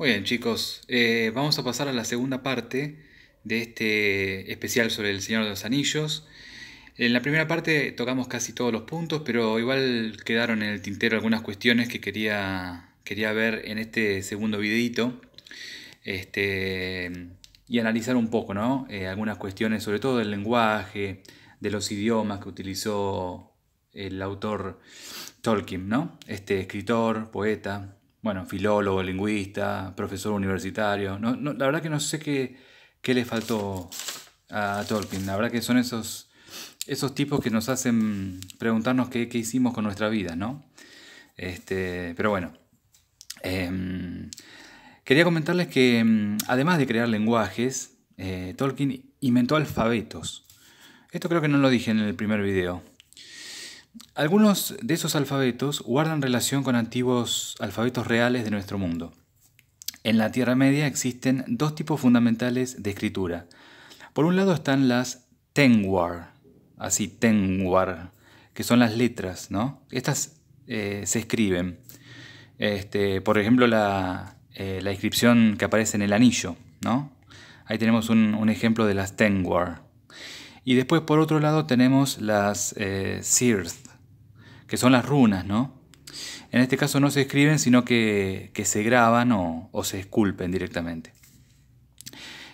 Muy bien chicos, eh, vamos a pasar a la segunda parte de este especial sobre el Señor de los Anillos. En la primera parte tocamos casi todos los puntos, pero igual quedaron en el tintero algunas cuestiones que quería, quería ver en este segundo videito este, y analizar un poco ¿no? Eh, algunas cuestiones, sobre todo del lenguaje, de los idiomas que utilizó el autor Tolkien, ¿no? este escritor, poeta, bueno, filólogo, lingüista, profesor universitario. No, la verdad que no sé qué, le faltó a Tolkien. La verdad que son esos, esos tipos que nos hacen preguntarnos qué, hicimos con nuestra vida, ¿no? Este, pero bueno. Em, quería comentarles que em, además de crear lenguajes, eh, Tolkien inventó alfabetos. Esto creo que no lo dije en el primer video. Algunos de esos alfabetos guardan relación con antiguos alfabetos reales de nuestro mundo. En la Tierra Media existen dos tipos fundamentales de escritura. Por un lado están las Tengwar, así Tengwar, que son las letras, ¿no? Estas eh, se escriben. Este, por ejemplo, eh, la, inscripción que aparece en el anillo, ¿no? Ahí tenemos un, ejemplo de las Tengwar. Y después, por otro lado, tenemos las eh, que son las runas, ¿no? En este caso no se escriben, sino que, se graban o, se esculpen directamente.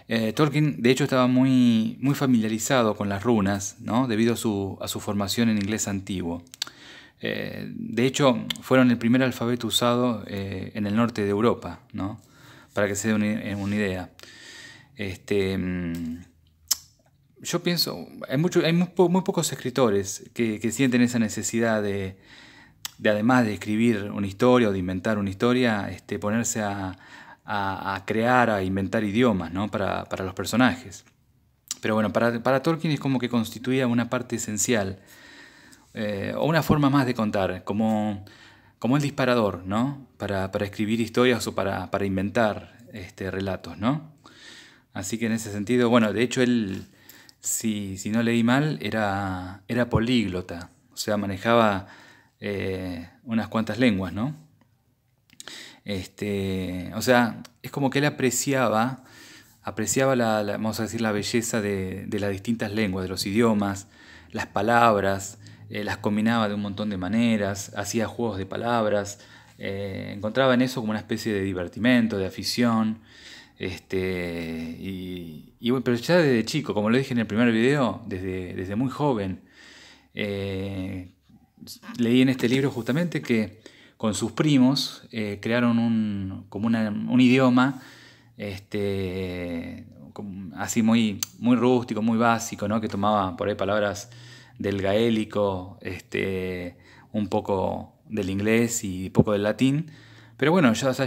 Eh, Tolkien, de hecho, estaba muy, muy familiarizado con las runas, ¿no? debido a su, formación en inglés antiguo. Eh, de hecho, fueron el primer alfabeto usado eh, en el norte de Europa, ¿no? para que se den una, una idea. Este, mm, yo pienso, hay, mucho, hay muy, pocos escritores que, sienten esa necesidad de, además de escribir una historia o de inventar una historia, este, ponerse a, crear, a inventar idiomas ¿no? para, los personajes. Pero bueno, para, para, Tolkien es como que constituía una parte esencial eh, o una forma más de contar, como, como el disparador, ¿no? Para, para escribir historias o para, inventar este, relatos, ¿no? Así que en ese sentido, bueno, de hecho él si, no leí mal, era, era políglota, o sea, manejaba eh, unas cuantas lenguas, ¿no? Este, o sea, es como que él apreciaba, apreciaba la, vamos a decir, la belleza de, las distintas lenguas, de los idiomas, las palabras, eh, las combinaba de un montón de maneras, hacía juegos de palabras, eh, encontraba en eso como una especie de divertimento, de afición. Este, y, bueno, pero ya desde chico, como lo dije en el primer video, desde, desde muy joven, eh, leí en este libro justamente que con sus primos eh, crearon un, como un idioma este, así muy, muy rústico, muy básico, que tomaba por ahí palabras del gaélico, este, un poco del inglés y poco del latín. Pero bueno, ya, más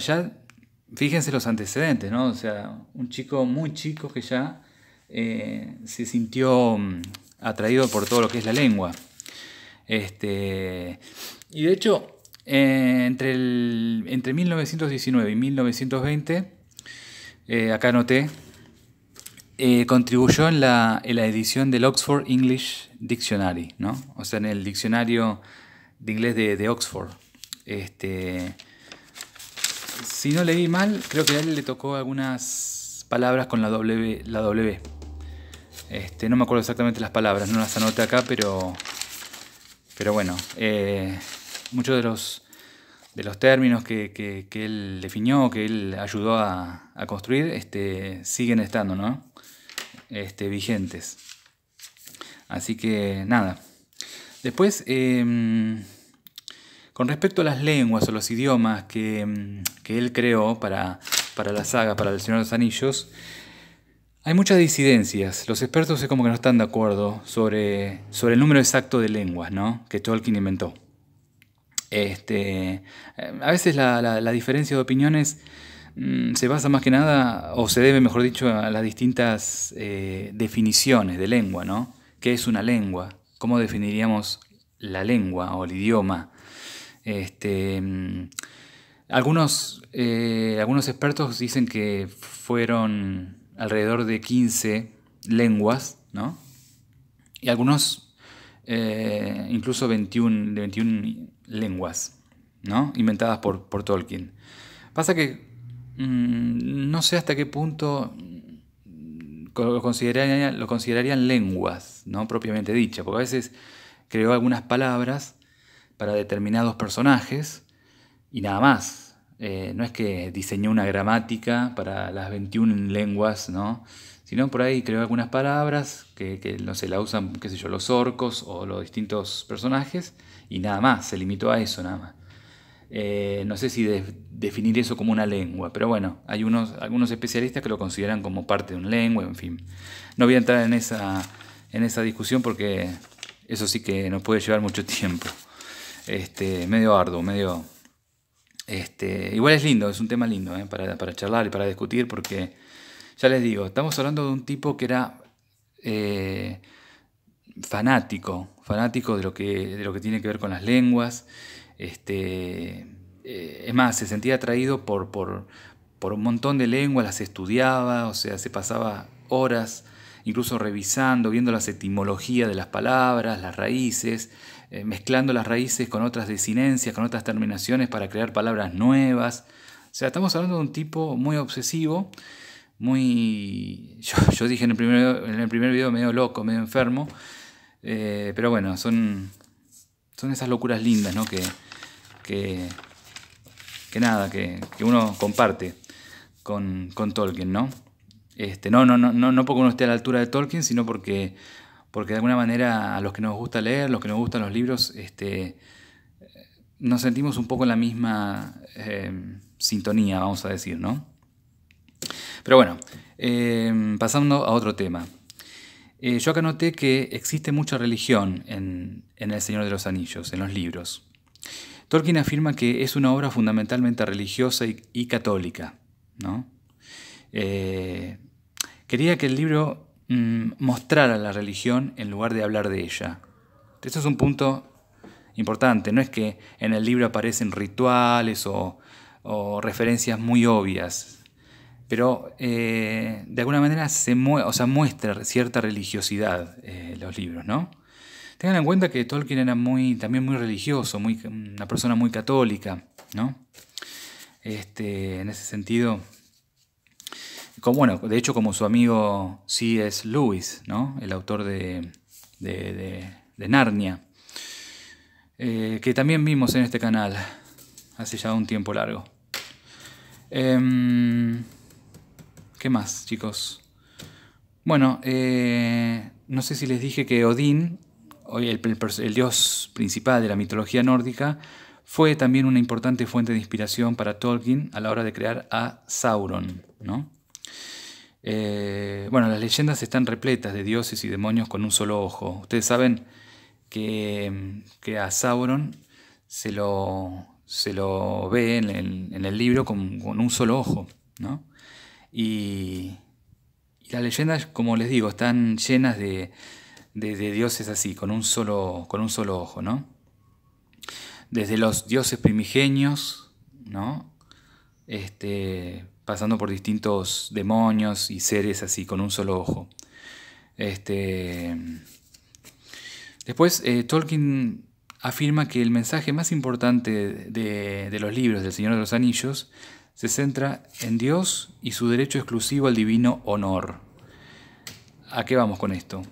fíjense los antecedentes, ¿no? O sea, un chico muy chico que ya eh, se sintió mm, atraído por todo lo que es la lengua. Este, y de hecho, eh, entre, el, entre 1919 y 1920, eh, acá anoté, contribuyó en la, en la edición del Oxford English Dictionary, ¿no? O sea, en el diccionario de inglés de, de Oxford. Este, si no leí mal, creo que a él le tocó algunas palabras con la W. La w. Este, no me acuerdo exactamente las palabras, no las anoté acá, pero, pero bueno, eh, muchos de los, de los términos que, él definió, que él ayudó a, construir, este, siguen estando, ¿no? Este, vigentes. Así que nada. Después... Em, con respecto a las lenguas o los idiomas que, mm, él creó para, la saga, para el Señor de los Anillos, hay muchas disidencias. Los expertos es como que no están de acuerdo sobre, sobre el número exacto de lenguas ¿no? que Tolkien inventó. Este, eh, a veces la, diferencia de opiniones mm, se basa más que nada, o se debe, mejor dicho, a las distintas eh, definiciones de lengua, ¿no? ¿Qué es una lengua? ¿Cómo definiríamos la lengua o el idioma? Este, algunos, eh, algunos expertos dicen que fueron alrededor de 15 lenguas, ¿no? Y algunos eh, incluso 21, 21 lenguas, ¿no? Inventadas por, Tolkien. Pasa que mm, no sé hasta qué punto lo considerarían, lo considerarían lenguas, ¿no? Propiamente dicha, porque a veces creó algunas palabras para determinados personajes y nada más. Eh, no es que diseñó una gramática para las 21 lenguas, ¿no? Sino por ahí creó algunas palabras que, no sé, la usan, qué sé yo, los orcos o los distintos personajes y nada más, se limitó a eso nada más. Eh, no sé si definir eso como una lengua, pero bueno, hay unos, algunos especialistas que lo consideran como parte de una lengua, en fin. No voy a entrar en esa, en esa discusión porque eso sí que nos puede llevar mucho tiempo. Este, medio arduo, medio... Este, igual es lindo, es un tema lindo eh, para, para, charlar y para discutir porque, ya les digo, estamos hablando de un tipo que era eh, fanático, fanático de lo, que, de lo que tiene que ver con las lenguas. Este, eh, es más, se sentía atraído por, por, por un montón de lenguas, las estudiaba, o sea, se pasaba horas incluso revisando, viendo las etimologías de las palabras, las raíces, eh, mezclando las raíces con otras disinencias, con otras terminaciones para crear palabras nuevas. O sea, estamos hablando de un tipo muy obsesivo, muy... Yo, dije en el, primer, en el primer video medio loco, medio enfermo, eh, pero bueno, son, son esas locuras lindas, ¿no? Que, que, que nada, que, que, uno comparte con, Tolkien, ¿no? Este, no, no, no, no porque uno esté a la altura de Tolkien, sino porque porque de alguna manera a los que nos gusta leer, los que nos gustan los libros, este, nos sentimos un poco en la misma eh, sintonía, vamos a decir, ¿no? Pero bueno, eh, pasando a otro tema. Eh, yo acá noté que existe mucha religión en, El Señor de los Anillos, en los libros. Tolkien afirma que es una obra fundamentalmente religiosa y, católica. ¿no? quería que el libro Mm, mostrar a la religión en lugar de hablar de ella. Eso es un punto importante, no es que en el libro aparecen rituales o, referencias muy obvias, pero eh, de alguna manera se muestra cierta religiosidad eh, los libros, ¿no? Tengan en cuenta que Tolkien era muy, también muy religioso, una persona muy católica, ¿no? Este, en ese sentido, bueno, de hecho, como su amigo es Lewis, ¿no? El autor de, Narnia, eh, que también vimos en este canal hace ya un tiempo largo. Em, ¿Qué más, chicos? Bueno, eh, no sé si les dije que Odín, el, el dios principal de la mitología nórdica, fue también una importante fuente de inspiración para Tolkien a la hora de crear a Sauron, ¿no? Eh, bueno, las leyendas están repletas de dioses y demonios con un solo ojo. Ustedes saben que, que a Sauron se lo, se lo ve en el, libro con, un solo ojo, ¿no? Y, las leyendas, como les digo, están llenas de, dioses así, con un solo, con un solo ojo, ¿no? Desde los dioses primigenios, ¿no? Este, pasando por distintos demonios y seres así, con un solo ojo. Este... Después, eh, Tolkien afirma que el mensaje más importante de, los libros del Señor de los Anillos se centra en Dios y su derecho exclusivo al divino honor. ¿A qué vamos con esto?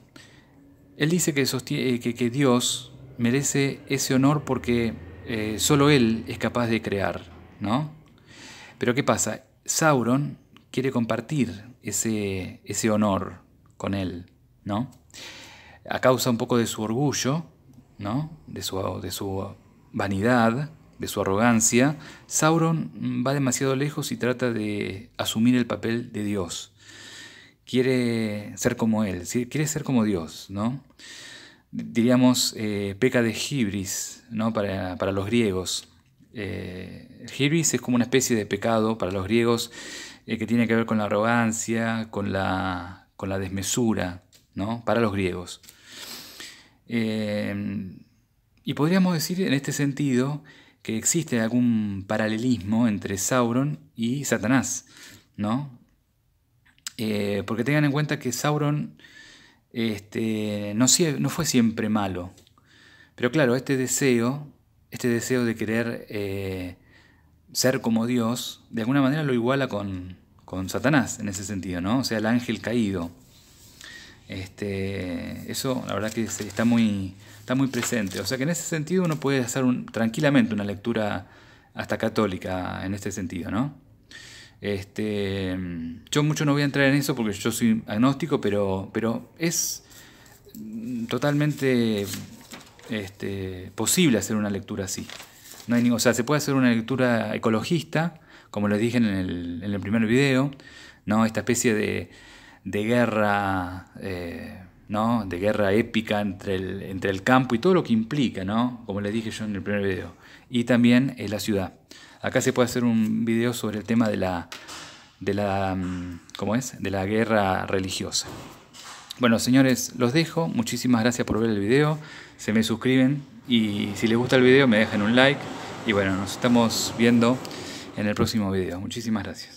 Él dice que, eh, Dios merece ese honor porque eh, solo Él es capaz de crear, ¿no? Pero ¿qué pasa? Sauron quiere compartir ese, honor con él, ¿no? A causa un poco de su orgullo, ¿no? De su, de su vanidad, de su arrogancia, Sauron va demasiado lejos y trata de asumir el papel de Dios. Quiere ser como él, quiere ser como Dios, ¿no? Diríamos, eh, peca de hibris, ¿no? para los griegos. Eh, es como una especie de pecado para los griegos eh, que tiene que ver con la arrogancia, con la, con la desmesura, ¿no? Para los griegos. Eh, y podríamos decir en este sentido que existe algún paralelismo entre Sauron y Satanás, ¿no? Eh, porque tengan en cuenta que Sauron este, no fue siempre malo, pero claro, este deseo este deseo de querer eh, ser como Dios, de alguna manera lo iguala con, Satanás en ese sentido, ¿no? O sea, el ángel caído. Este, eso la verdad que está muy, está muy presente. O sea que en ese sentido uno puede hacer tranquilamente una lectura hasta católica en este sentido, ¿no? Este, yo mucho no voy a entrar en eso porque yo soy agnóstico, pero, pero es totalmente este, posible hacer una lectura así. No hay, o sea, se puede hacer una lectura ecologista, como les dije en el, primer video, ¿no? Esta especie de, guerra, eh, ¿no? De guerra épica entre el, entre el campo y todo lo que implica, ¿no? Como les dije yo en el primer video. Y también en la ciudad. Acá se puede hacer un video sobre el tema de la, la, mm, es? De la guerra religiosa. Bueno, señores, los dejo. Muchísimas gracias por ver el video se me suscriben y si les gusta el video me dejan un like y bueno, nos estamos viendo en el próximo video. Muchísimas gracias.